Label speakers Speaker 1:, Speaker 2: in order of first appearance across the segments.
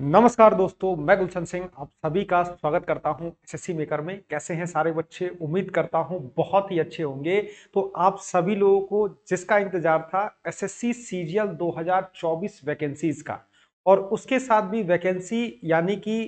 Speaker 1: नमस्कार दोस्तों मैं गुलशन सिंह आप सभी का स्वागत करता हूं एसएससी मेकर में कैसे हैं सारे बच्चे उम्मीद करता हूं बहुत ही अच्छे होंगे तो आप सभी लोगों को जिसका इंतजार था एसएससी सीजीएल 2024 वैकेंसीज का और उसके साथ भी वैकेंसी यानी कि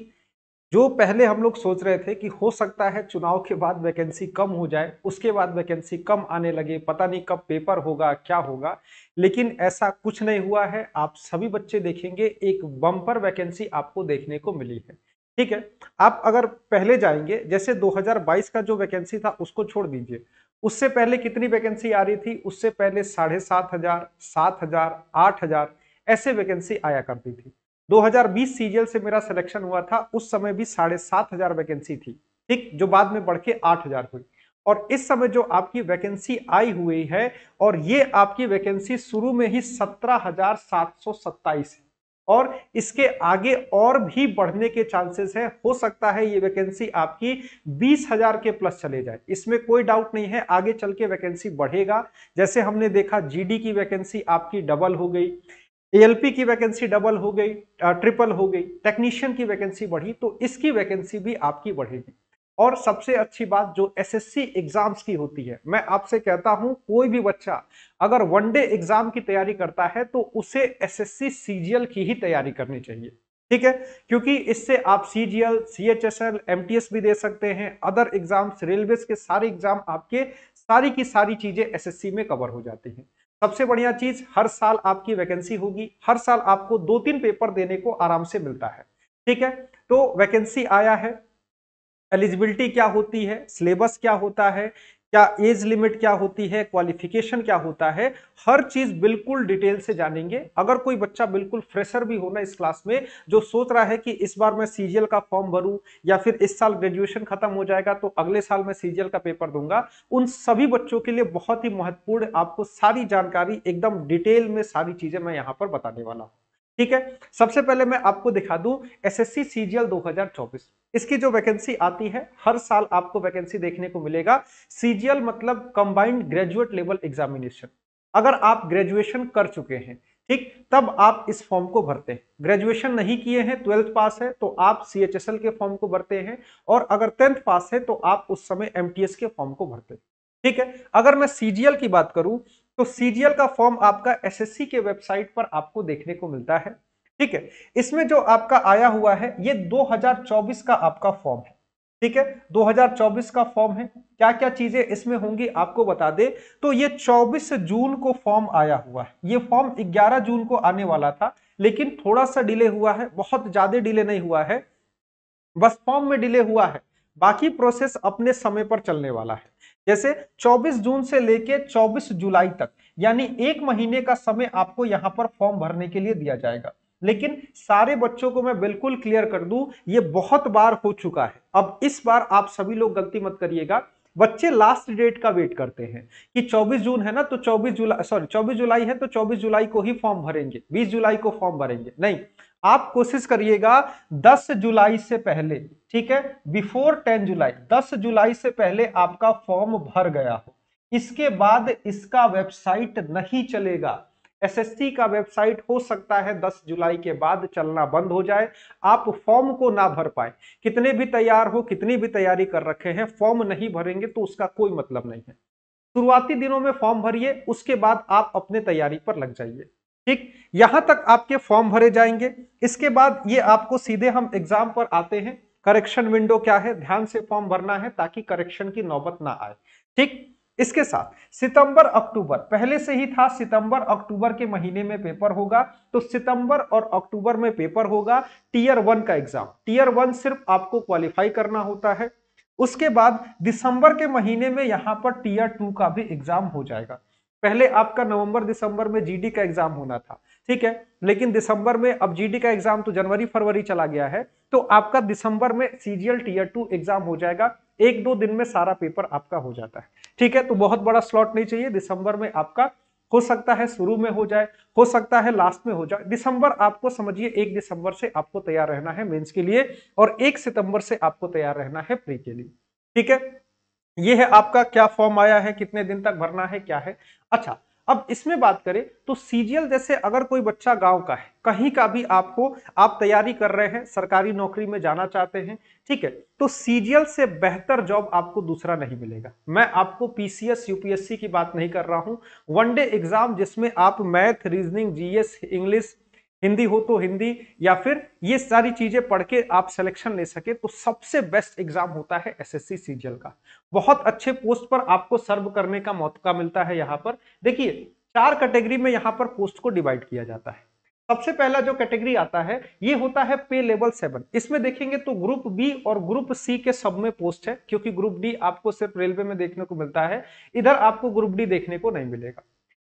Speaker 1: जो पहले हम लोग सोच रहे थे कि हो सकता है चुनाव के बाद वैकेंसी कम हो जाए उसके बाद वैकेंसी कम आने लगे पता नहीं कब पेपर होगा क्या होगा लेकिन ऐसा कुछ नहीं हुआ है आप सभी बच्चे देखेंगे एक बम्पर वैकेंसी आपको देखने को मिली है ठीक है आप अगर पहले जाएंगे जैसे 2022 का जो वैकेंसी था उसको छोड़ दीजिए उससे पहले कितनी वैकेंसी आ रही थी उससे पहले साढ़े सात हजार सात हजार आठ हजार ऐसे वैकेंसी आया करती थी 2020 सीजीएल से मेरा सिलेक्शन हुआ था उस समय भी साढ़े सात हजार वैकेंसी थी ठीक जो बाद में बढ़ के आठ हजार हुई और इस समय जो आपकी वैकेंसी आई हुई है और ये आपकी वैकेंसी शुरू में ही सत्रह हजार सात सौ सत्ताईस है और इसके आगे और भी बढ़ने के चांसेस हैं हो सकता है ये वैकेंसी आपकी बीस हजार के प्लस चले जाए इसमें कोई डाउट नहीं है आगे चल के वैकेंसी बढ़ेगा जैसे हमने देखा जीडी की वैकेंसी आपकी डबल हो गई एएलपी की वैकेंसी डबल हो गई ट्रिपल हो गई टेक्नीशियन की वैकेंसी बढ़ी तो इसकी वैकेंसी भी आपकी बढ़ेगी और सबसे अच्छी बात जो एसएससी एग्जाम्स की होती है मैं आपसे कहता हूं कोई भी बच्चा अगर वन डे एग्जाम की तैयारी करता है तो उसे एसएससी सीजीएल की ही तैयारी करनी चाहिए ठीक है क्योंकि इससे आप C G L C H S L M T S भी दे सकते हैं अदर एग्जाम्स रेलवे के सारे एग्जाम आपके सारी की सारी चीजें एस में कवर हो जाती हैं सबसे बढ़िया चीज हर साल आपकी वैकेंसी होगी हर साल आपको दो तीन पेपर देने को आराम से मिलता है ठीक है तो वैकेंसी आया है एलिजिबिलिटी क्या होती है सिलेबस क्या होता है क्या एज लिमिट क्या होती है क्वालिफिकेशन क्या होता है हर चीज बिल्कुल डिटेल से जानेंगे अगर कोई बच्चा बिल्कुल फ्रेशर भी होना इस क्लास में जो सोच रहा है कि इस बार मैं सीजीएल का फॉर्म भरूं या फिर इस साल ग्रेजुएशन खत्म हो जाएगा तो अगले साल मैं सीजीएल का पेपर दूंगा उन सभी बच्चों के लिए बहुत ही महत्वपूर्ण आपको सारी जानकारी एकदम डिटेल में सारी चीजें मैं यहाँ पर बताने वाला हूँ ठीक है सबसे पहले मैं आपको दिखा दूं एसएससी सीजीएल 2024 इसकी जो वैकेंसी आती है हर साल आपको वैकेंसी देखने को मिलेगा सीजीएल मतलब कंबाइंड ग्रेजुएट लेवल एग्जामिनेशन अगर आप ग्रेजुएशन कर चुके हैं ठीक तब आप इस फॉर्म को भरते हैं ग्रेजुएशन नहीं किए हैं ट्वेल्थ पास है तो आप सी के फॉर्म को भरते हैं और अगर टेंथ पास है तो आप उस समय एम के फॉर्म को भरते हैं ठीक है अगर मैं सीजीएल की बात करूं तो सीजीएल का फॉर्म आपका एसएससी के वेबसाइट पर आपको देखने को मिलता है ठीक है इसमें जो आपका आया हुआ है ये 2024 का आपका फॉर्म है ठीक है 2024 का फॉर्म है क्या क्या चीजें इसमें होंगी आपको बता दे तो ये 24 जून को फॉर्म आया हुआ है ये फॉर्म 11 जून को आने वाला था लेकिन थोड़ा सा डिले हुआ है बहुत ज्यादा डिले नहीं हुआ है बस फॉर्म में डिले हुआ है बाकी प्रोसेस अपने समय पर चलने वाला है जैसे 24 जून से लेके 24 जुलाई तक यानी एक महीने का समय आपको यहाँ पर फॉर्म भरने के लिए दिया जाएगा लेकिन सारे बच्चों को मैं बिल्कुल क्लियर कर दूं ये बहुत बार हो चुका है अब इस बार आप सभी लोग गलती मत करिएगा बच्चे लास्ट डेट का वेट करते हैं कि 24 जून है ना तो 24 जुलाई सॉरी 24 जुलाई है तो 24 जुलाई को ही फॉर्म भरेंगे 20 जुलाई को फॉर्म भरेंगे नहीं आप कोशिश करिएगा 10 जुलाई से पहले ठीक है बिफोर 10 जुलाई 10 जुलाई से पहले आपका फॉर्म भर गया हो इसके बाद इसका वेबसाइट नहीं चलेगा एसएससी का वेबसाइट हो सकता है 10 जुलाई के बाद चलना बंद हो जाए आप फॉर्म को ना भर पाए कितने भी तैयार हो कितनी भी तैयारी कर रखे हैं फॉर्म नहीं भरेंगे तो उसका कोई मतलब नहीं है शुरुआती दिनों में फॉर्म भरिए उसके बाद आप अपने तैयारी पर लग जाइए ठीक यहां तक आपके फॉर्म भरे जाएंगे इसके बाद ये आपको सीधे हम एग्जाम पर आते हैं करेक्शन विंडो क्या है ध्यान से फॉर्म भरना है ताकि करेक्शन की नौबत ना आए ठीक इसके साथ सितंबर अक्टूबर पहले से ही था सितंबर अक्टूबर के महीने में पेपर होगा तो सितंबर और अक्टूबर में पेपर होगा टीयर वन का एग्जाम टीयर वन सिर्फ आपको क्वालिफाई करना होता है उसके बाद दिसंबर के महीने में यहां पर टीयर टू का भी एग्जाम हो जाएगा पहले आपका नवंबर दिसंबर में जीडी का एग्जाम होना था ठीक है लेकिन दिसंबर में अब जीडी का एग्जाम तो जनवरी फरवरी चला गया है तो आपका दिसंबर में सीजीएल टीयर टू एग्जाम हो जाएगा एक दो दिन में सारा पेपर आपका हो जाता है ठीक है तो बहुत बड़ा स्लॉट नहीं चाहिए दिसंबर में आपका हो सकता है शुरू में हो जाए हो सकता है लास्ट में हो जाए दिसंबर आपको समझिए एक दिसंबर से आपको तैयार रहना है मेन्स के लिए और एक सितंबर से आपको तैयार रहना है प्री के लिए ठीक है ये है आपका क्या फॉर्म आया है कितने दिन तक भरना है क्या है अच्छा अब इसमें बात करें तो सीजीएल जैसे अगर कोई बच्चा गांव का है कहीं का भी आपको आप तैयारी कर रहे हैं सरकारी नौकरी में जाना चाहते हैं ठीक है तो सीजीएल से बेहतर जॉब आपको दूसरा नहीं मिलेगा मैं आपको पीसीएस यूपीएससी की बात नहीं कर रहा हूं वनडे एग्जाम जिसमें आप math reasoning GS English Hindi हो तो हिंदी या फिर ये सारी चीजें पढ़ के आप सिलेक्शन ले सके तो सबसे बेस्ट एग्जाम होता है एसएससी सीजीएल का बहुत अच्छे पोस्ट पर आपको सर्व करने का मौका मिलता है यहाँ पर देखिए चार कैटेगरी में यहाँ पर पोस्ट को डिवाइड किया जाता है सबसे पहला जो कैटेगरी आता है ये होता है पे लेवल सेवन इसमें देखेंगे तो ग्रुप बी और ग्रुप सी के सब में पोस्ट है क्योंकि ग्रुप डी आपको सिर्फ रेलवे में देखने को मिलता है इधर आपको ग्रुप डी देखने को नहीं मिलेगा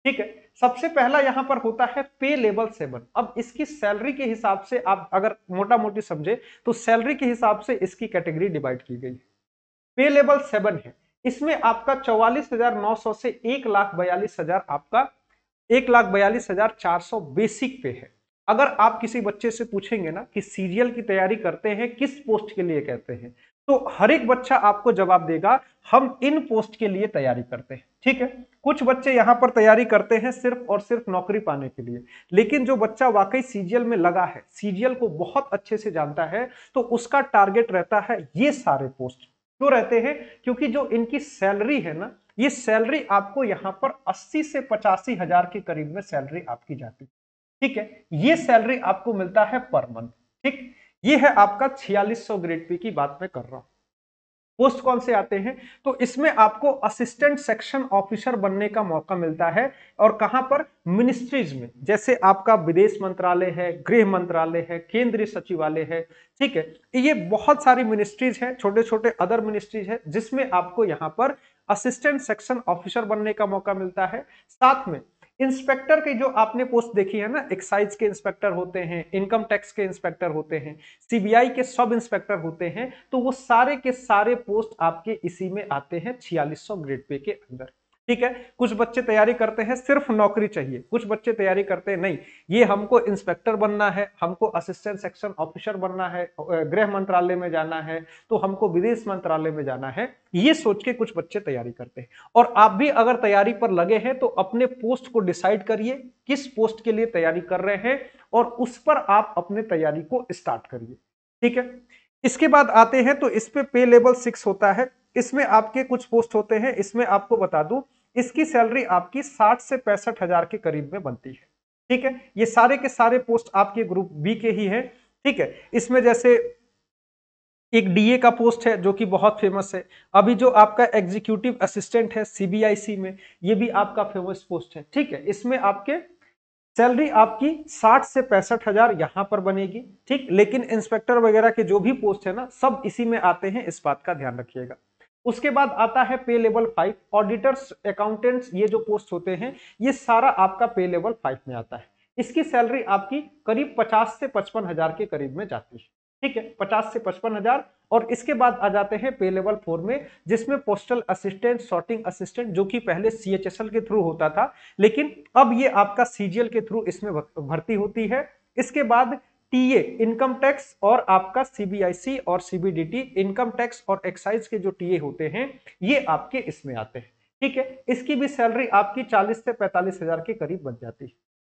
Speaker 1: ठीक है सबसे पहला यहां पर होता है पे लेवल सेवन अब इसकी सैलरी के हिसाब से आप अगर मोटा मोटी समझे तो सैलरी के हिसाब से इसकी कैटेगरी डिवाइड की गई है पे लेवल सेवन है इसमें आपका चौवालीस हजार नौ सौ से एक लाख बयालीस हजार आपका एक लाख बयालीस हजार चार सौ बेसिक पे है अगर आप किसी बच्चे से पूछेंगे ना कि सीरियल की तैयारी करते हैं किस पोस्ट के लिए कहते हैं तो हर एक बच्चा आपको जवाब देगा हम इन पोस्ट के लिए तैयारी करते हैं ठीक है कुछ बच्चे यहाँ पर तैयारी करते हैं सिर्फ और सिर्फ नौकरी पाने के लिए लेकिन जो बच्चा वाकई सीजीएल में लगा है सीजीएल को बहुत अच्छे से जानता है तो उसका टारगेट रहता है ये सारे पोस्ट क्यों रहते हैं क्योंकि जो इनकी सैलरी है ना ये सैलरी आपको यहाँ पर अस्सी से पचासी हजार के करीब में सैलरी आपकी जाती है ठीक है ये सैलरी आपको मिलता है पर मंथ ठीक ये है आपका 4600 ग्रेड पी की बात मैं कर रहा हूं पोस्ट कौन से आते हैं तो इसमें आपको असिस्टेंट सेक्शन ऑफिसर बनने का मौका मिलता है और कहां पर मिनिस्ट्रीज में जैसे आपका विदेश मंत्रालय है गृह मंत्रालय है केंद्रीय सचिवालय है ठीक है ये बहुत सारी मिनिस्ट्रीज है छोटे छोटे अदर मिनिस्ट्रीज है जिसमें आपको यहाँ पर असिस्टेंट सेक्शन ऑफिसर बनने का मौका मिलता है साथ में इंस्पेक्टर के जो आपने पोस्ट देखी है ना एक्साइज के इंस्पेक्टर होते हैं इनकम टैक्स के इंस्पेक्टर होते हैं सीबीआई के सब इंस्पेक्टर होते हैं तो वो सारे के सारे पोस्ट आपके इसी में आते हैं छियालीस ग्रेड पे के अंदर ठीक है कुछ बच्चे तैयारी करते हैं सिर्फ नौकरी चाहिए कुछ बच्चे तैयारी करते हैं नहीं ये हमको इंस्पेक्टर बनना है हमको असिस्टेंट सेक्शन ऑफिसर बनना है गृह मंत्रालय में जाना है तो हमको विदेश मंत्रालय में जाना है ये सोच के कुछ बच्चे तैयारी करते हैं और आप भी अगर तैयारी पर लगे हैं तो अपने पोस्ट को डिसाइड करिए किस पोस्ट के लिए तैयारी कर रहे हैं और उस पर आप अपने तैयारी को स्टार्ट करिए ठीक है इसके बाद आते हैं तो इस पे पे लेवल सिक्स होता है इसमें आपके कुछ पोस्ट होते हैं इसमें आपको बता दूं इसकी सैलरी आपकी साठ से पैंसठ हजार के करीब में बनती है ठीक है ये सारे के सारे पोस्ट आपके ग्रुप बी के ही है ठीक है इसमें जैसे एक डीए का पोस्ट है जो कि बहुत फेमस है अभी जो आपका एग्जीक्यूटिव असिस्टेंट है सीबीआईसी में ये भी आपका फेमस पोस्ट है ठीक है इसमें आपके सैलरी आपकी साठ से पैंसठ हजार यहां पर बनेगी ठीक लेकिन इंस्पेक्टर वगैरह के जो भी पोस्ट है ना सब इसी में आते हैं इस बात का ध्यान रखिएगा उसके बाद आता है पे लेवल फाइव ऑडिटर्स अकाउंटेंट्स ये जो पोस्ट होते हैं ये सारा आपका पे लेवल फाइव में आता है इसकी सैलरी आपकी करीब पचास से पचपन हजार के करीब में जाती है ठीक है पचास से पचपन हजार और इसके बाद आ जाते हैं पे लेवल फोर में जिसमें पोस्टल असिस्टेंट सॉर्टिंग असिस्टेंट जो कि पहले सी के थ्रू होता था लेकिन अब ये आपका सीजीएल के थ्रू इसमें भर्ती होती है इसके बाद टीए इनकम टैक्स और आपका सीबीआईसी और सीबीडीटी इनकम टैक्स और एक्साइज के जो टीए होते हैं ये आपके इसमें आते हैं ठीक है इसकी भी सैलरी आपकी 40 से पैंतालीस हजार के करीब बन जाती है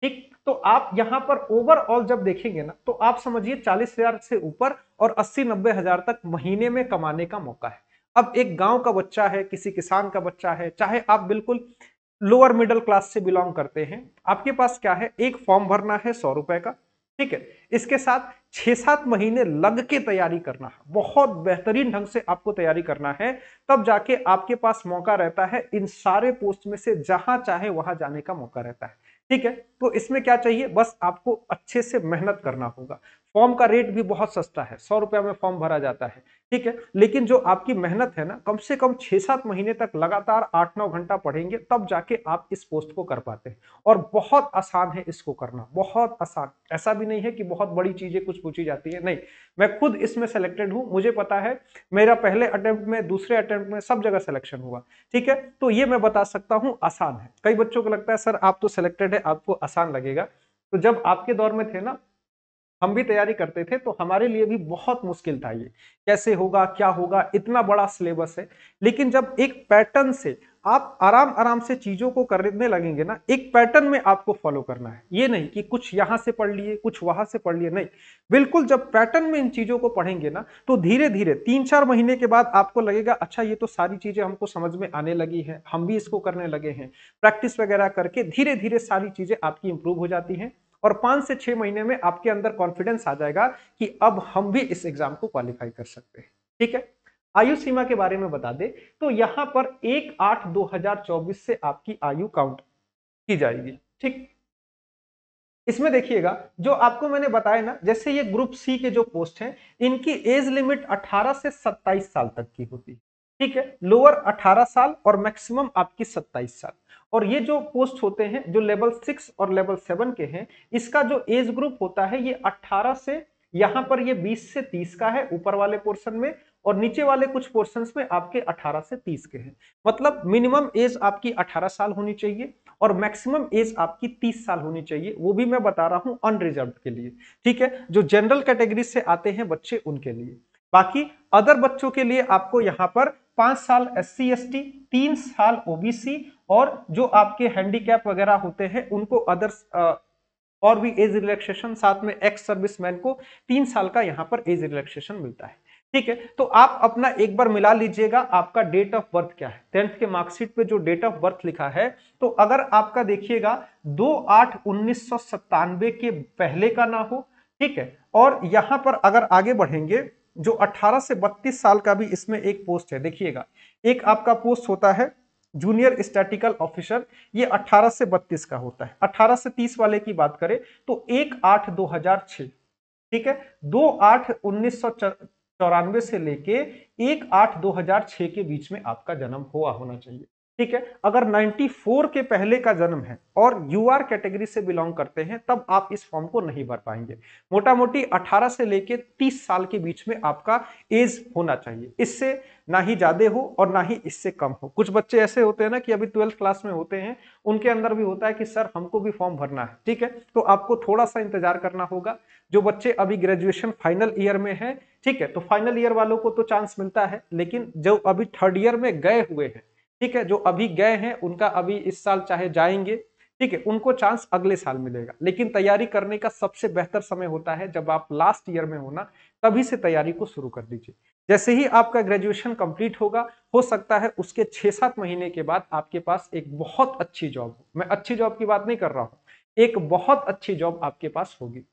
Speaker 1: ठीक तो आप यहां पर ओवरऑल जब देखेंगे ना तो आप समझिए चालीस हजार से ऊपर और अस्सी नब्बे हजार तक महीने में कमाने का मौका है अब एक गांव का बच्चा है किसी किसान का बच्चा है चाहे आप बिल्कुल लोअर मिडिल क्लास से बिलोंग करते हैं आपके पास क्या है एक फॉर्म भरना है सौ रुपए का ठीक है इसके साथ छह सात महीने लग के तैयारी करना है बहुत बेहतरीन ढंग से आपको तैयारी करना है तब जाके आपके पास मौका रहता है इन सारे पोस्ट में से जहां चाहे वहां जाने का मौका रहता है ठीक है तो इसमें क्या चाहिए बस आपको अच्छे से मेहनत करना होगा फॉर्म का रेट भी बहुत सस्ता है सौ रुपया में फॉर्म भरा जाता है ठीक है लेकिन जो आपकी मेहनत है ना कम से कम छह सात महीने तक लगातार आठ नौ घंटा पढ़ेंगे तब जाके आप इस पोस्ट को कर पाते हैं और बहुत आसान है इसको करना बहुत आसान ऐसा भी नहीं है कि बहुत बड़ी चीजें कुछ पूछी जाती है नहीं मैं खुद इसमें सेलेक्टेड हूं मुझे पता है मेरा पहले अटेम्प्ट में दूसरे अटेम्प्ट में सब जगह सिलेक्शन हुआ ठीक है तो ये मैं बता सकता हूँ आसान है कई बच्चों को लगता है सर आप तो सिलेक्टेड है आपको आसान लगेगा तो जब आपके दौर में थे ना हम भी तैयारी करते थे तो हमारे लिए भी बहुत मुश्किल था ये कैसे होगा क्या होगा इतना बड़ा सिलेबस है लेकिन जब एक पैटर्न से आप आराम आराम से चीज़ों को करने लगेंगे ना एक पैटर्न में आपको फॉलो करना है ये नहीं कि कुछ यहां से पढ़ लिए कुछ वहां से पढ़ लिए नहीं बिल्कुल जब पैटर्न में इन चीज़ों को पढ़ेंगे ना तो धीरे धीरे तीन चार महीने के बाद आपको लगेगा अच्छा ये तो सारी चीज़ें हमको समझ में आने लगी है हम भी इसको करने लगे हैं प्रैक्टिस वगैरह करके धीरे धीरे सारी चीज़ें आपकी इंप्रूव हो जाती है और पांच से छह महीने में आपके अंदर कॉन्फिडेंस आ जाएगा कि अब हम भी इस एग्ज़ाम को क्वालिफाई कर सकते हैं ठीक है आयु सीमा के बारे में बता दे तो यहां पर एक आठ दो हजार चौबीस से आपकी आयु काउंट की जाएगी ठीक इसमें देखिएगा जो आपको मैंने बताया ना जैसे ये ग्रुप सी के जो पोस्ट हैं इनकी एज लिमिट 18 से 27 साल तक की होती है ठीक है लोअर 18 साल और मैक्सिमम आपकी 27 साल और ये जो पोस्ट होते हैं जो लेवल सिक्स और लेवल सेवन के हैं इसका जो एज ग्रुप होता है ये 18 से यहाँ पर ये 20 से 30 का है ऊपर वाले पोर्शन में और नीचे वाले कुछ पोर्शन में आपके 18 से 30 के हैं मतलब मिनिमम एज आपकी 18 साल होनी चाहिए और मैक्सिमम एज आपकी 30 साल होनी चाहिए वो भी मैं बता रहा हूं अनरिजर्व के लिए ठीक है जो जनरल कैटेगरी से आते हैं बच्चे उनके लिए बाकी अदर बच्चों के लिए आपको यहाँ पर पाँच साल एस सी एस तीन साल ओबीसी और जो आपके हैंडीकैप वगैरह होते हैं उनको अदर्स और भी एज रिलैक्सेशन साथ में एक्स सर्विसमैन को तीन साल का यहाँ पर एज रिलैक्सेशन मिलता है ठीक है तो आप अपना एक बार मिला लीजिएगा आपका डेट ऑफ बर्थ क्या है टेंथ के मार्कशीट पे जो डेट ऑफ बर्थ लिखा है तो अगर आपका देखिएगा दो आठ उन्नीस के पहले का ना हो ठीक है और यहां पर अगर आगे बढ़ेंगे जो 18 से 32 साल का भी इसमें एक पोस्ट है देखिएगा एक आपका पोस्ट होता है जूनियर स्टैटिकल ऑफिसर ये 18 से 32 का होता है 18 से 30 वाले की बात करें तो एक आठ दो हजार छ ठीक है दो आठ उन्नीस सौ चौरानवे से लेके एक आठ दो हजार छ के बीच में आपका जन्म हुआ होना चाहिए ठीक है अगर 94 के पहले का जन्म है और यू आर कैटेगरी से बिलोंग करते हैं तब आप इस फॉर्म को नहीं भर पाएंगे मोटा मोटी 18 से लेके 30 साल के बीच में आपका एज होना चाहिए इससे ना ही ज्यादा हो और ना ही इससे कम हो कुछ बच्चे ऐसे होते हैं ना कि अभी ट्वेल्थ क्लास में होते हैं उनके अंदर भी होता है कि सर हमको भी फॉर्म भरना है ठीक है तो आपको थोड़ा सा इंतजार करना होगा जो बच्चे अभी ग्रेजुएशन फाइनल ईयर में है ठीक है तो फाइनल ईयर वालों को तो चांस मिलता है लेकिन जो अभी थर्ड ईयर में गए हुए हैं ठीक है जो अभी गए हैं उनका अभी इस साल चाहे जाएंगे ठीक है उनको चांस अगले साल मिलेगा लेकिन तैयारी करने का सबसे बेहतर समय होता है जब आप लास्ट ईयर में होना तभी से तैयारी को शुरू कर दीजिए जैसे ही आपका ग्रेजुएशन कंप्लीट होगा हो सकता है उसके छह सात महीने के बाद आपके पास एक बहुत अच्छी जॉब हो मैं अच्छी जॉब की बात नहीं कर रहा हूं एक बहुत अच्छी जॉब आपके पास होगी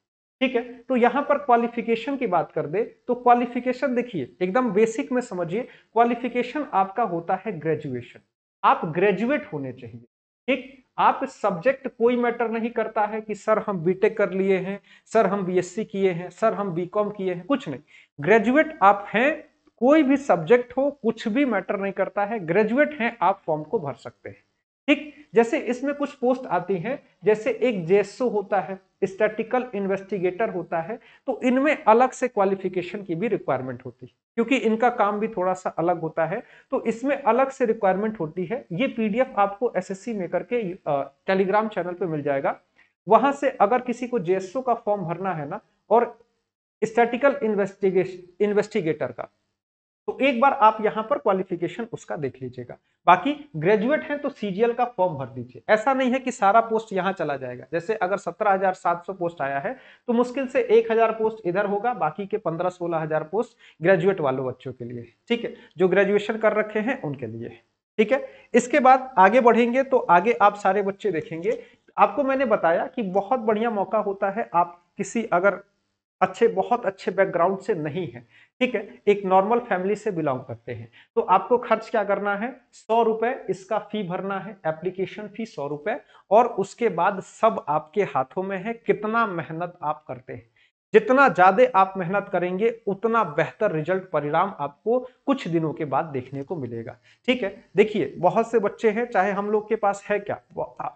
Speaker 1: ठीक है तो यहां पर क्वालिफिकेशन की बात कर दे तो क्वालिफिकेशन देखिए एकदम बेसिक में समझिए क्वालिफिकेशन आपका होता है ग्रेजुएशन आप ग्रेजुएट होने चाहिए ठीक आप सब्जेक्ट कोई मैटर नहीं करता है कि सर हम बीटेक कर लिए हैं सर हम बीएससी किए हैं सर हम बीकॉम किए हैं कुछ नहीं ग्रेजुएट आप हैं कोई भी सब्जेक्ट हो कुछ भी मैटर नहीं करता है ग्रेजुएट हैं आप फॉर्म को भर सकते हैं ठीक जैसे इसमें कुछ पोस्ट आती हैं जैसे एक जेएसओ होता है स्टैटिकल इन्वेस्टिगेटर होता है तो इनमें अलग से क्वालिफिकेशन की भी रिक्वायरमेंट होती है क्योंकि इनका काम भी थोड़ा सा अलग होता है तो इसमें अलग से रिक्वायरमेंट होती है ये पीडीएफ आपको एसएससी में करके टेलीग्राम चैनल पे मिल जाएगा वहां से अगर किसी को जेएसओ का फॉर्म भरना है ना और स्टैटिकल इन्वेस्टिगेशन इन्वेस्टिगेटर का तो एक बार आप यहां पर क्वालिफिकेशन उसका देख लीजिएगा बाकी ग्रेजुएट हैं तो सीजीएल का फॉर्म भर दीजिए ऐसा नहीं है कि सारा पोस्ट यहां चला जाएगा जैसे अगर 17,700 पोस्ट आया है तो मुश्किल से 1,000 पोस्ट इधर होगा बाकी के 15-16,000 पोस्ट ग्रेजुएट वालों बच्चों के लिए ठीक है जो ग्रेजुएशन कर रखे हैं उनके लिए ठीक है इसके बाद आगे बढ़ेंगे तो आगे आप सारे बच्चे देखेंगे आपको मैंने बताया कि बहुत बढ़िया मौका होता है आप किसी अगर अच्छे बहुत अच्छे बैकग्राउंड से नहीं है ठीक है एक नॉर्मल फैमिली से बिलोंग करते हैं तो आपको खर्च क्या करना है सौ रुपए इसका फी भरना है एप्लीकेशन फी सौ रुपए और उसके बाद सब आपके हाथों में है कितना मेहनत आप करते हैं जितना ज्यादा आप मेहनत करेंगे उतना बेहतर रिजल्ट परिणाम आपको कुछ दिनों के बाद देखने को मिलेगा ठीक है देखिए बहुत से बच्चे हैं चाहे हम लोग के पास है क्या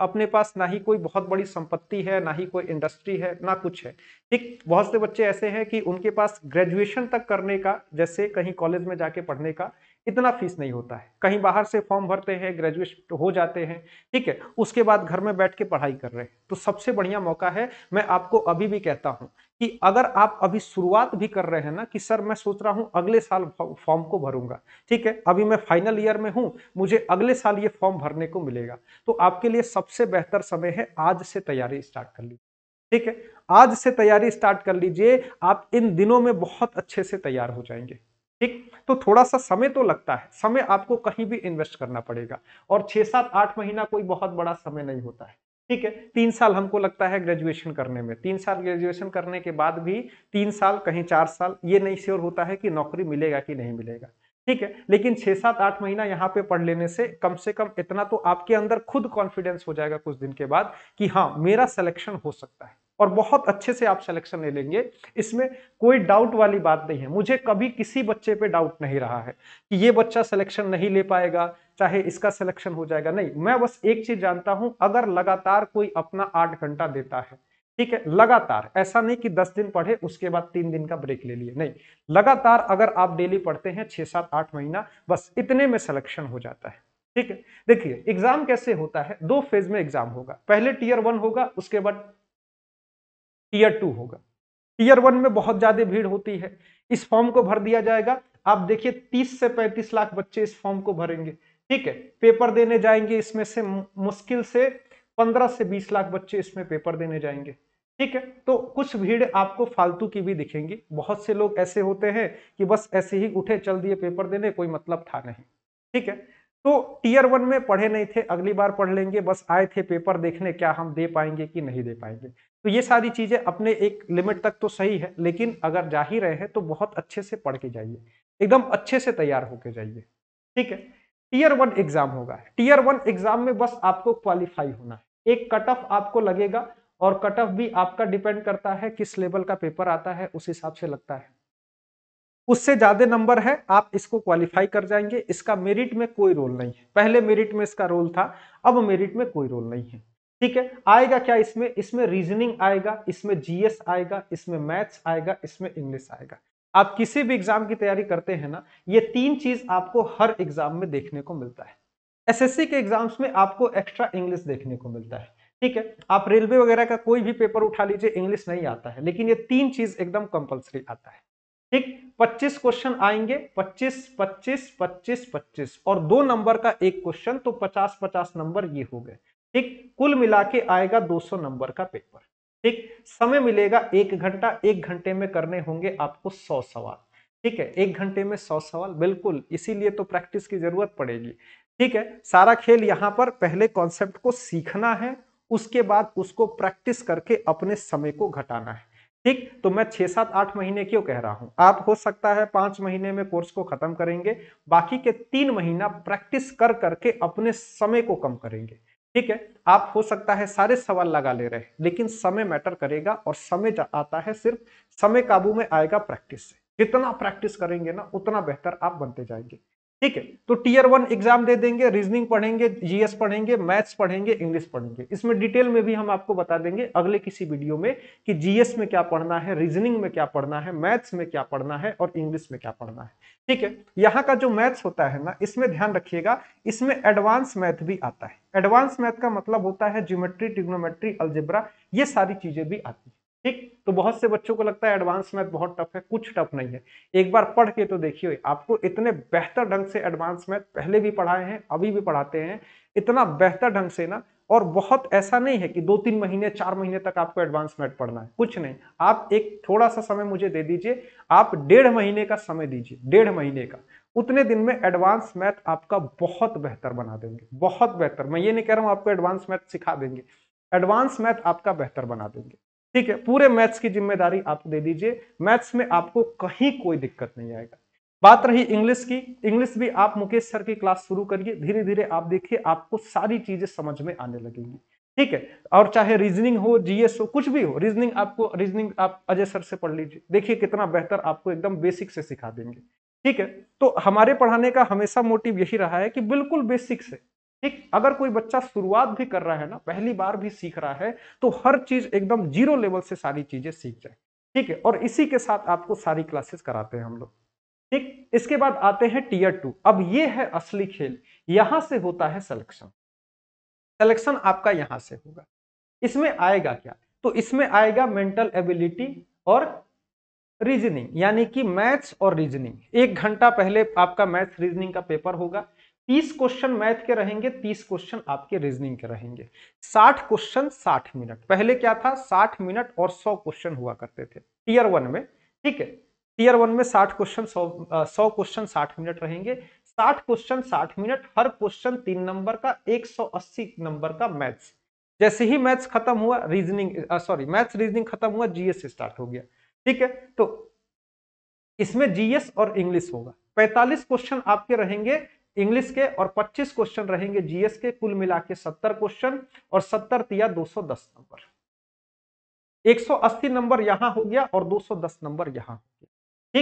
Speaker 1: अपने पास ना ही कोई बहुत बड़ी संपत्ति है ना ही कोई इंडस्ट्री है ना कुछ है ठीक बहुत से बच्चे ऐसे हैं कि उनके पास ग्रेजुएशन तक करने का जैसे कहीं कॉलेज में जाके पढ़ने का इतना फीस नहीं होता है कहीं बाहर से फॉर्म भरते हैं ग्रेजुएट हो जाते हैं ठीक है उसके बाद घर में बैठ के पढ़ाई कर रहे हैं तो सबसे बढ़िया मौका है मैं आपको अभी भी कहता हूँ कि अगर आप अभी शुरुआत भी कर रहे हैं ना कि सर मैं सोच रहा हूँ अगले साल फॉर्म को भरूंगा ठीक है अभी मैं फाइनल ईयर में हूँ मुझे अगले साल ये फॉर्म भरने को मिलेगा तो आपके लिए सबसे बेहतर समय है आज से तैयारी स्टार्ट कर लीजिए ठीक है आज से तैयारी स्टार्ट कर लीजिए आप इन दिनों में बहुत अच्छे से तैयार हो जाएंगे ठीक तो थोड़ा सा समय तो लगता है समय आपको कहीं भी इन्वेस्ट करना पड़ेगा और छह सात आठ महीना कोई बहुत बड़ा समय नहीं होता है ठीक है तीन साल हमको लगता है ग्रेजुएशन करने में तीन साल ग्रेजुएशन करने के बाद भी तीन साल कहीं चार साल ये नहीं श्योर होता है कि नौकरी मिलेगा कि नहीं मिलेगा ठीक है लेकिन छह सात आठ महीना यहाँ पे पढ़ लेने से कम से कम इतना तो आपके अंदर खुद कॉन्फिडेंस हो जाएगा कुछ दिन के बाद कि हाँ मेरा सिलेक्शन हो सकता है और बहुत अच्छे से आप सिलेक्शन ले लेंगे इसमें कोई डाउट वाली बात नहीं है मुझे कभी किसी बच्चे पे डाउट नहीं रहा है कि ये बच्चा सिलेक्शन नहीं ले पाएगा चाहे इसका सिलेक्शन हो जाएगा नहीं मैं बस एक चीज जानता हूं अगर लगातार कोई अपना आठ घंटा देता है ठीक है लगातार ऐसा नहीं कि दस दिन पढ़े उसके बाद तीन दिन का ब्रेक ले लिए नहीं लगातार अगर आप डेली पढ़ते हैं छह सात आठ महीना बस इतने में सिलेक्शन हो जाता है ठीक है देखिए एग्जाम कैसे होता है दो फेज में एग्जाम होगा पहले टीयर वन होगा उसके बाद टीयर टू होगा टीयर वन में बहुत ज्यादा भीड़ होती है इस फॉर्म को भर दिया जाएगा आप देखिए 30 से 35 लाख बच्चे इस फॉर्म को भरेंगे ठीक है पेपर देने जाएंगे इसमें से मुश्किल से 15 से 20 लाख बच्चे इसमें पेपर देने जाएंगे ठीक है तो कुछ भीड़ आपको फालतू की भी दिखेंगी बहुत से लोग ऐसे होते हैं कि बस ऐसे ही उठे चल दिए पेपर देने कोई मतलब था नहीं ठीक है तो टीयर वन में पढ़े नहीं थे अगली बार पढ़ लेंगे बस आए थे पेपर देखने क्या हम दे पाएंगे कि नहीं दे पाएंगे तो ये सारी चीज़ें अपने एक लिमिट तक तो सही है लेकिन अगर जा ही रहे हैं तो बहुत अच्छे से पढ़ के जाइए एकदम अच्छे से तैयार होके जाइए ठीक है टीयर वन एग्जाम होगा टीयर वन एग्जाम में बस आपको क्वालिफाई होना है एक कट ऑफ आपको लगेगा और कट ऑफ भी आपका डिपेंड करता है किस लेवल का पेपर आता है उस हिसाब से लगता है उससे ज्यादा नंबर है आप इसको क्वालिफाई कर जाएंगे इसका मेरिट में कोई रोल नहीं है पहले मेरिट में इसका रोल था अब मेरिट में कोई रोल नहीं है ठीक है आएगा क्या इसमें इसमें रीजनिंग आएगा इसमें जीएस आएगा इसमें मैथ्स आएगा इसमें इंग्लिश आएगा आप किसी भी एग्जाम की तैयारी करते हैं ना ये तीन चीज आपको हर एग्जाम में देखने को मिलता है एसएससी के एग्जाम्स में आपको एक्स्ट्रा इंग्लिश देखने को मिलता है ठीक है आप रेलवे वगैरह का कोई भी पेपर उठा लीजिए इंग्लिश नहीं आता है लेकिन ये तीन चीज एकदम कंपलसरी आता है ठीक 25 क्वेश्चन आएंगे 25 25 25 25 और दो नंबर का एक क्वेश्चन तो 50 50 नंबर ये हो गए ठीक कुल मिला के आएगा 200 नंबर का पेपर ठीक समय मिलेगा एक घंटा एक घंटे में करने होंगे आपको 100 सवाल ठीक है एक घंटे में 100 सवाल बिल्कुल इसीलिए तो प्रैक्टिस की जरूरत पड़ेगी ठीक है सारा खेल यहाँ पर पहले कॉन्सेप्ट को सीखना है उसके बाद उसको प्रैक्टिस करके अपने समय को घटाना है ठीक तो मैं छह सात आठ महीने क्यों कह रहा हूं आप हो सकता है पांच महीने में कोर्स को ख़त्म करेंगे बाकी के तीन महीना प्रैक्टिस कर करके अपने समय को कम करेंगे ठीक है आप हो सकता है सारे सवाल लगा ले रहे लेकिन समय मैटर करेगा और समय आता है सिर्फ समय काबू में आएगा प्रैक्टिस से जितना प्रैक्टिस करेंगे ना उतना बेहतर आप बनते जाएंगे ठीक है तो टीयर वन एग्जाम दे देंगे रीजनिंग पढ़ेंगे जीएस पढ़ेंगे मैथ्स पढ़ेंगे इंग्लिश पढ़ेंगे इसमें डिटेल में भी हम आपको बता देंगे अगले किसी वीडियो में कि जीएस में क्या पढ़ना है रीजनिंग में क्या पढ़ना है मैथ्स में क्या पढ़ना है और इंग्लिश में क्या पढ़ना है ठीक है यहाँ का जो मैथ्स होता है ना इसमें ध्यान रखिएगा इसमें एडवांस मैथ भी आता है एडवांस मैथ का मतलब होता है ज्योमेट्री टिग्नोमेट्री अल्जेब्रा ये सारी चीजें भी आती है ठीक तो बहुत से बच्चों को लगता है एडवांस मैथ बहुत टफ है कुछ टफ नहीं है एक बार पढ़ के तो देखिए आपको इतने बेहतर ढंग से एडवांस मैथ पहले भी पढ़ाए हैं अभी भी पढ़ाते हैं इतना बेहतर ढंग से ना और बहुत ऐसा नहीं है कि दो तीन महीने चार महीने तक आपको एडवांस मैथ पढ़ना है कुछ नहीं आप एक थोड़ा सा समय मुझे दे दीजिए आप डेढ़ महीने का समय दीजिए डेढ़ महीने का उतने दिन में एडवांस मैथ आपका बहुत बेहतर बना देंगे बहुत बेहतर मैं ये नहीं कह रहा हूँ आपको एडवांस मैथ सिखा देंगे एडवांस मैथ आपका बेहतर बना देंगे ठीक है पूरे मैथ्स की जिम्मेदारी आप दे दीजिए मैथ्स में आपको कहीं कोई दिक्कत नहीं आएगा बात रही इंग्लिश की इंग्लिश भी आप मुकेश सर की क्लास शुरू करिए धीरे धीरे आप देखिए आपको सारी चीजें समझ में आने लगेंगी ठीक है और चाहे रीजनिंग हो जीएस हो कुछ भी हो रीजनिंग आपको रीजनिंग आप अजय सर से पढ़ लीजिए देखिए कितना बेहतर आपको एकदम बेसिक से सिखा देंगे ठीक है तो हमारे पढ़ाने का हमेशा मोटिव यही रहा है कि बिल्कुल बेसिक से ठीक अगर कोई बच्चा शुरुआत भी कर रहा है ना पहली बार भी सीख रहा है तो हर चीज एकदम जीरो लेवल से सारी चीजें सीख जाए ठीक है और इसी के साथ आपको सारी क्लासेस कराते हैं हम लोग ठीक इसके बाद आते हैं टीयर टू अब ये है असली खेल यहां से होता है सिलेक्शन सिलेक्शन आपका यहां से होगा इसमें आएगा क्या तो इसमें आएगा मेंटल एबिलिटी और रीजनिंग यानी कि मैथ्स और रीजनिंग एक घंटा पहले आपका मैथ्स रीजनिंग का पेपर होगा तीस क्वेश्चन मैथ के रहेंगे तीस क्वेश्चन आपके रीजनिंग के रहेंगे साठ क्वेश्चन साठ मिनट पहले क्या था साठ मिनट और सौ क्वेश्चन हुआ करते थे टीयर वन में ठीक है टीयर वन में साठ क्वेश्चन सौ क्वेश्चन साठ मिनट रहेंगे साठ क्वेश्चन साठ मिनट हर क्वेश्चन तीन नंबर का एक सौ अस्सी नंबर का मैथ्स जैसे ही मैथ्स खत्म हुआ रीजनिंग सॉरी मैथ्स रीजनिंग खत्म हुआ जीएस स्टार्ट हो गया ठीक है तो इसमें जीएस और इंग्लिश होगा 45 क्वेश्चन आपके रहेंगे इंग्लिश के और 25 क्वेश्चन रहेंगे जीएस के कुल मिला के सत्तर क्वेश्चन और सत्तर दिया 210 नंबर 180 नंबर यहां हो गया और 210 नंबर यहां हो गया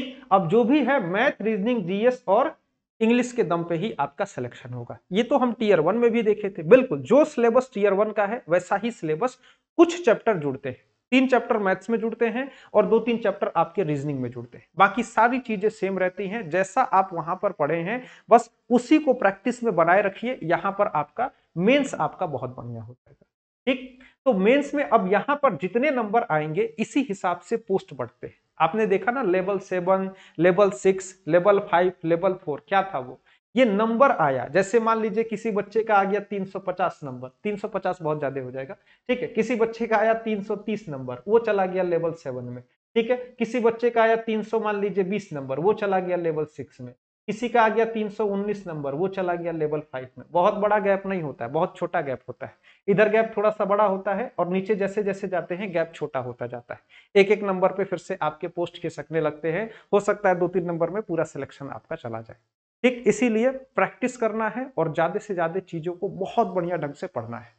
Speaker 1: ठीक अब जो भी है मैथ रीजनिंग जीएस और इंग्लिश के दम पे ही आपका सिलेक्शन होगा ये तो हम टीयर वन में भी देखे थे बिल्कुल जो सिलेबस टीयर वन का है वैसा ही सिलेबस कुछ चैप्टर जुड़ते हैं तीन चैप्टर मैथ्स में जुड़ते हैं और दो तीन चैप्टर आपके रीजनिंग में जुड़ते हैं बाकी सारी चीजें सेम रहती हैं जैसा आप वहां पर पढ़े हैं बस उसी को प्रैक्टिस में बनाए रखिए यहां पर आपका मेंस आपका बहुत बढ़िया हो जाएगा ठीक तो मेंस में अब यहां पर जितने नंबर आएंगे इसी हिसाब से पोस्ट बढ़ते हैं आपने देखा ना level seven level six level five level four क्या था वो ये नंबर आया जैसे मान लीजिए किसी बच्चे का आ गया 350 नंबर 350 बहुत ज्यादा हो जाएगा ठीक है किसी बच्चे का आया 330 नंबर वो चला गया लेवल सेवन में ठीक है किसी बच्चे का आया 300 मान लीजिए 20 नंबर वो चला गया लेवल सिक्स में किसी का आ गया 319 नंबर वो चला गया लेवल फाइव में बहुत बड़ा गैप नहीं होता है बहुत छोटा गैप होता है इधर गैप थोड़ा सा बड़ा होता है और नीचे जैसे जैसे जाते हैं गैप छोटा होता जाता है एक एक नंबर पे फिर से आपके पोस्ट खिसकने लगते हैं हो सकता है दो तीन नंबर में पूरा सिलेक्शन आपका चला जाए ठीक इसीलिए प्रैक्टिस करना है और ज़्यादा से ज़्यादा चीज़ों को बहुत बढ़िया ढंग से पढ़ना है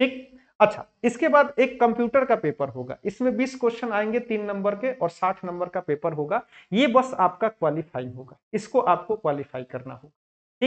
Speaker 1: ठीक अच्छा इसके बाद एक कंप्यूटर का पेपर होगा इसमें 20 क्वेश्चन आएंगे तीन नंबर के और 60 नंबर का पेपर होगा ये बस आपका क्वालिफाइंग होगा इसको आपको क्वालिफाई करना होगा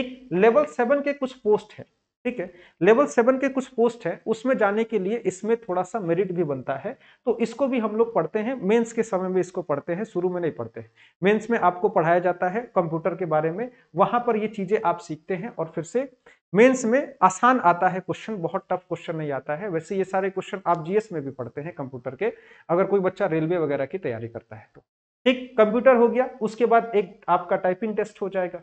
Speaker 1: ठीक लेवल सेवन के कुछ पोस्ट है ठीक है लेवल सेवन के कुछ पोस्ट है उसमें जाने के लिए इसमें थोड़ा सा मेरिट भी बनता है तो इसको भी हम लोग पढ़ते हैं मेंस के समय में इसको पढ़ते हैं शुरू में नहीं पढ़ते हैं मेंस में आपको पढ़ाया जाता है कंप्यूटर के बारे में वहां पर ये चीजें आप सीखते हैं और फिर से मेंस में आसान आता है क्वेश्चन बहुत टफ क्वेश्चन नहीं आता है वैसे ये सारे क्वेश्चन आप जीएस में भी पढ़ते हैं कंप्यूटर के अगर कोई बच्चा रेलवे वगैरह की तैयारी करता है तो ठीक कंप्यूटर हो गया उसके बाद एक आपका टाइपिंग टेस्ट हो जाएगा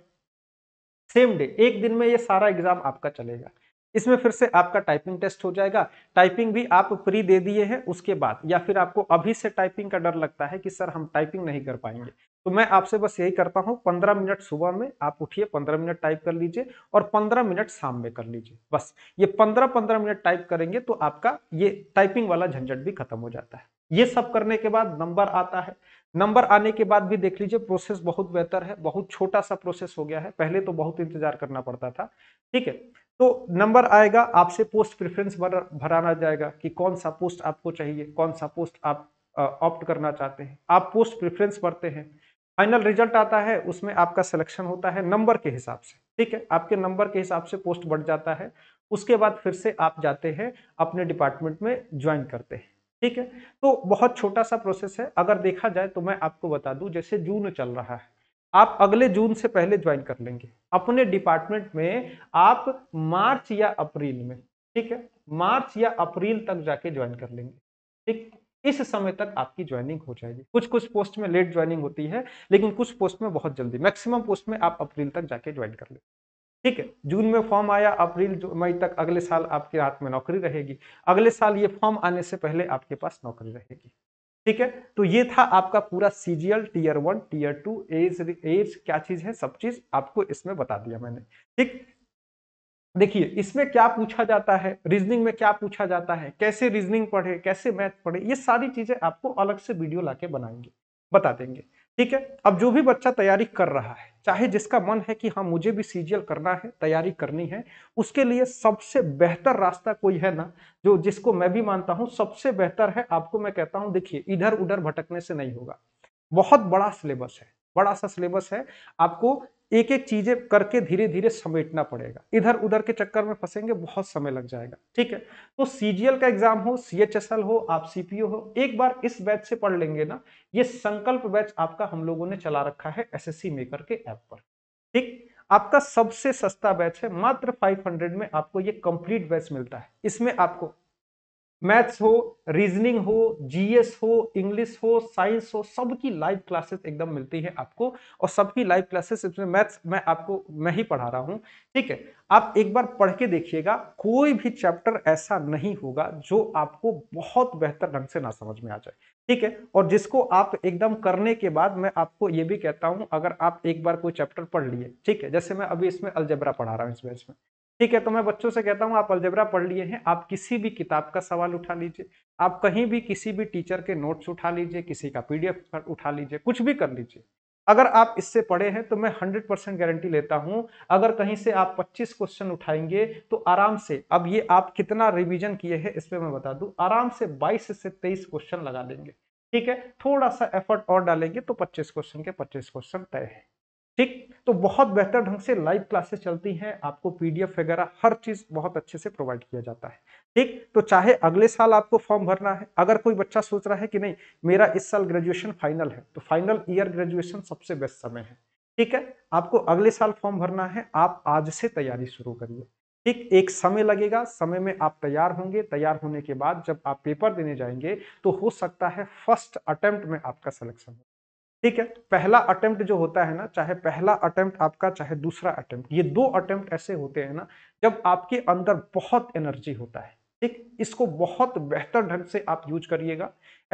Speaker 1: सेम डे एक दिन में ये सारा एग्जाम आपका चलेगा इसमें फिर से आपका टाइपिंग टेस्ट हो जाएगा टाइपिंग भी आप फ्री दे दिए हैं उसके बाद या फिर आपको अभी से टाइपिंग का डर लगता है कि सर हम टाइपिंग नहीं कर पाएंगे तो मैं आपसे बस यही करता हूँ पंद्रह मिनट सुबह में आप उठिए पंद्रह मिनट टाइप कर लीजिए और पंद्रह मिनट शाम में कर लीजिए बस ये पंद्रह पंद्रह मिनट टाइप करेंगे तो आपका ये टाइपिंग वाला झंझट भी खत्म हो जाता है ये सब करने के बाद नंबर आता है नंबर आने के बाद भी देख लीजिए प्रोसेस बहुत बेहतर है बहुत छोटा सा प्रोसेस हो गया है पहले तो बहुत इंतजार करना पड़ता था ठीक है तो नंबर आएगा आपसे पोस्ट प्रेफरेंस भर, भराना जाएगा कि कौन सा पोस्ट आपको चाहिए कौन सा पोस्ट आप ऑप्ट करना चाहते हैं आप पोस्ट प्रेफरेंस भरते हैं फाइनल रिजल्ट आता है उसमें आपका सिलेक्शन होता है नंबर के हिसाब से ठीक है आपके नंबर के हिसाब से पोस्ट बढ़ जाता है उसके बाद फिर से आप जाते हैं अपने डिपार्टमेंट में ज्वाइन करते हैं ठीक है तो बहुत छोटा सा प्रोसेस है अगर देखा जाए तो मैं आपको बता दूं जैसे जून चल रहा है आप अगले जून से पहले ज्वाइन कर लेंगे अपने डिपार्टमेंट में आप मार्च या अप्रैल में ठीक है मार्च या अप्रैल तक जाके ज्वाइन कर लेंगे ठीक इस समय तक आपकी ज्वाइनिंग हो जाएगी कुछ कुछ पोस्ट में लेट ज्वाइनिंग होती है लेकिन कुछ पोस्ट में बहुत जल्दी मैक्सिमम पोस्ट में आप अप्रैल तक जाके ज्वाइन कर लेंगे ठीक है जून में फॉर्म आया अप्रैल मई तक अगले साल आपके हाथ में नौकरी रहेगी अगले साल ये फॉर्म आने से पहले आपके पास नौकरी रहेगी ठीक है तो ये था आपका पूरा CGL tier one tier two age age क्या चीज है सब चीज आपको इसमें बता दिया मैंने ठीक देखिए इसमें क्या पूछा जाता है रीजनिंग में क्या पूछा जाता है कैसे रीजनिंग पढ़े कैसे मैथ पढ़े ये सारी चीजें आपको अलग से वीडियो लाके बनाएंगे बता देंगे ठीक है अब जो भी बच्चा तैयारी कर रहा है चाहे जिसका मन है कि हाँ मुझे भी सीजीएल करना है तैयारी करनी है उसके लिए सबसे बेहतर रास्ता कोई है ना जो जिसको मैं भी मानता हूँ सबसे बेहतर है आपको मैं कहता हूँ देखिए इधर उधर भटकने से नहीं होगा बहुत बड़ा सिलेबस है बड़ा सा सिलेबस है आपको एक एक चीजें करके धीरे धीरे समेटना पड़ेगा इधर उधर के चक्कर में फंसेंगे बहुत समय लग जाएगा ठीक है तो सीजीएल का एग्जाम हो सीएचएसएल हो आप सीपीओ हो एक बार इस बैच से पढ़ लेंगे ना ये संकल्प बैच आपका हम लोगों ने चला रखा है सी मेकर के ऐप पर ठीक आपका सबसे सस्ता बैच है मात्र 500 में आपको ये कंप्लीट बैच मिलता है इसमें आपको मैथ्स हो रीजनिंग हो जीएस हो इंग्लिश हो साइंस हो सबकी लाइव क्लासेस एकदम मिलती है आपको और सबकी लाइव क्लासेस इसमें मैथ्स मैं आपको मैं ही पढ़ा रहा हूँ ठीक है आप एक बार पढ़ के देखिएगा कोई भी चैप्टर ऐसा नहीं होगा जो आपको बहुत बेहतर ढंग से ना समझ में आ जाए ठीक है और जिसको आप एकदम करने के बाद मैं आपको ये भी कहता हूँ अगर आप एक बार कोई चैप्टर पढ़ लिए ठीक है जैसे मैं अभी इसमें अलजबरा पढ़ा रहा हूँ इस बैच में ठीक है तो मैं बच्चों से कहता हूँ आप अलजेबरा पढ़ लिए हैं आप किसी भी किताब का सवाल उठा लीजिए आप कहीं भी किसी भी टीचर के नोट्स उठा लीजिए किसी का पीडीएफ उठा लीजिए कुछ भी कर लीजिए अगर आप इससे पढ़े हैं तो मैं 100 परसेंट गारंटी लेता हूं अगर कहीं से आप 25 क्वेश्चन उठाएंगे तो आराम से अब ये आप कितना रिवीजन किए हैं इस पर मैं बता दूं आराम से 22 से 23 क्वेश्चन लगा देंगे ठीक है थोड़ा सा एफर्ट और डालेंगे तो 25 क्वेश्चन के 25 क्वेश्चन तय है ठीक तो बहुत बेहतर ढंग से लाइव क्लासेस चलती हैं आपको पीडीएफ वगैरह हर चीज़ बहुत अच्छे से प्रोवाइड किया जाता है ठीक तो चाहे अगले साल आपको फॉर्म भरना है अगर कोई बच्चा सोच रहा है कि नहीं मेरा इस साल ग्रेजुएशन फाइनल है तो फाइनल ईयर ग्रेजुएशन सबसे बेस्ट समय है ठीक है आपको अगले साल फॉर्म भरना है आप आज से तैयारी शुरू करिए ठीक एक समय लगेगा समय में आप तैयार होंगे तैयार होने के बाद जब आप पेपर देने जाएंगे तो हो सकता है फर्स्ट अटेम्प्ट में आपका सिलेक्शन हो ठीक है पहला अटेम्प्ट जो होता है ना चाहे पहला अटेम्प्ट आपका चाहे दूसरा अटेम्प्ट ये दो अटेम्प्ट ऐसे होते हैं ना जब आपके अंदर बहुत एनर्जी होता है ठीक इसको बहुत बेहतर ढंग से आप यूज करिएगा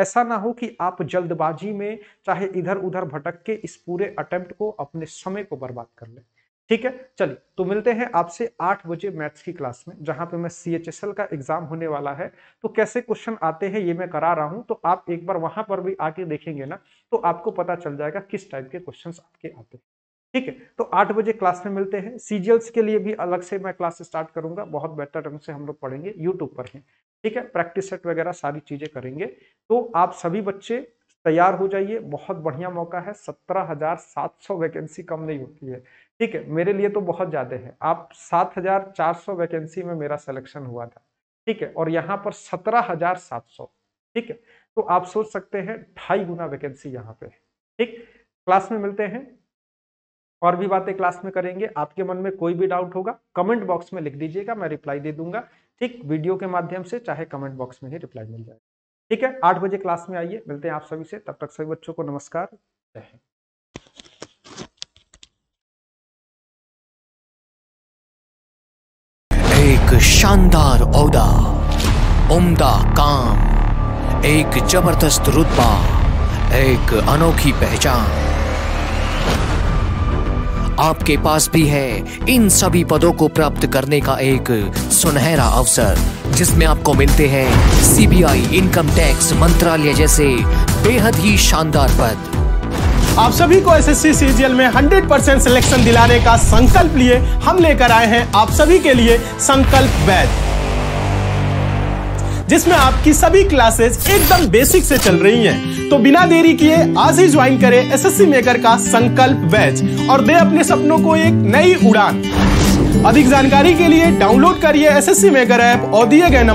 Speaker 1: ऐसा ना हो कि आप जल्दबाजी में चाहे इधर उधर भटक के इस पूरे अटेम्प्ट को अपने समय को बर्बाद कर लें ठीक है चलिए तो मिलते हैं आपसे आठ बजे मैथ्स की क्लास में जहां पे मैं सी एच एस एल का एग्जाम होने वाला है तो कैसे क्वेश्चन आते हैं ये मैं करा रहा हूं तो आप एक बार वहां पर भी आके देखेंगे ना तो आपको पता चल जाएगा किस टाइप के क्वेश्चन आपके आते हैं ठीक है तो आठ बजे क्लास में मिलते हैं सीजीएल्स के लिए भी अलग से मैं क्लास स्टार्ट करूंगा बहुत बेहतर ढंग से हम लोग पढ़ेंगे यूट्यूब पर ही ठीक है प्रैक्टिस सेट वगैरह सारी चीजें करेंगे तो आप सभी बच्चे तैयार हो जाइए बहुत बढ़िया मौका है सत्रह हजार सात सौ वैकेंसी कम नहीं होती है ठीक है मेरे लिए तो बहुत ज़्यादा है आप सात हजार चार सौ वैकेंसी में मेरा सिलेक्शन हुआ था ठीक है और यहाँ पर सत्रह हजार सात सौ ठीक है तो आप सोच सकते हैं ढाई गुना वैकेंसी यहाँ पे ठीक क्लास में मिलते हैं और भी बातें क्लास में करेंगे आपके मन में कोई भी डाउट होगा कमेंट बॉक्स में लिख दीजिएगा मैं रिप्लाई दे दूंगा ठीक वीडियो के माध्यम से चाहे कमेंट बॉक्स में ही रिप्लाई मिल जाएगा ठीक है आठ बजे क्लास में आइए मिलते हैं आप सभी से तब तक सभी बच्चों को नमस्कार जय हिंद एक शानदार औदा उम्दा काम एक जबरदस्त रुतबा एक अनोखी पहचान आपके पास भी है इन सभी पदों को प्राप्त करने का एक सुनहरा अवसर जिसमें आपको मिलते हैं सीबीआई इनकम टैक्स मंत्रालय जैसे बेहद ही शानदार पद आप सभी को एसएससी सीजीएल में 100 परसेंट सिलेक्शन दिलाने का संकल्प लिए हम लेकर आए हैं आप सभी के लिए संकल्प बैच जिसमें आपकी सभी क्लासेस एकदम बेसिक से चल रही हैं तो बिना देरी किए आज ही ज्वाइन करें एसएससी मेकर का संकल्प बैच और दे अपने सपनों को एक नई उड़ान अधिक जानकारी के लिए डाउनलोड करिए सी मेकर ऐप और दिए गए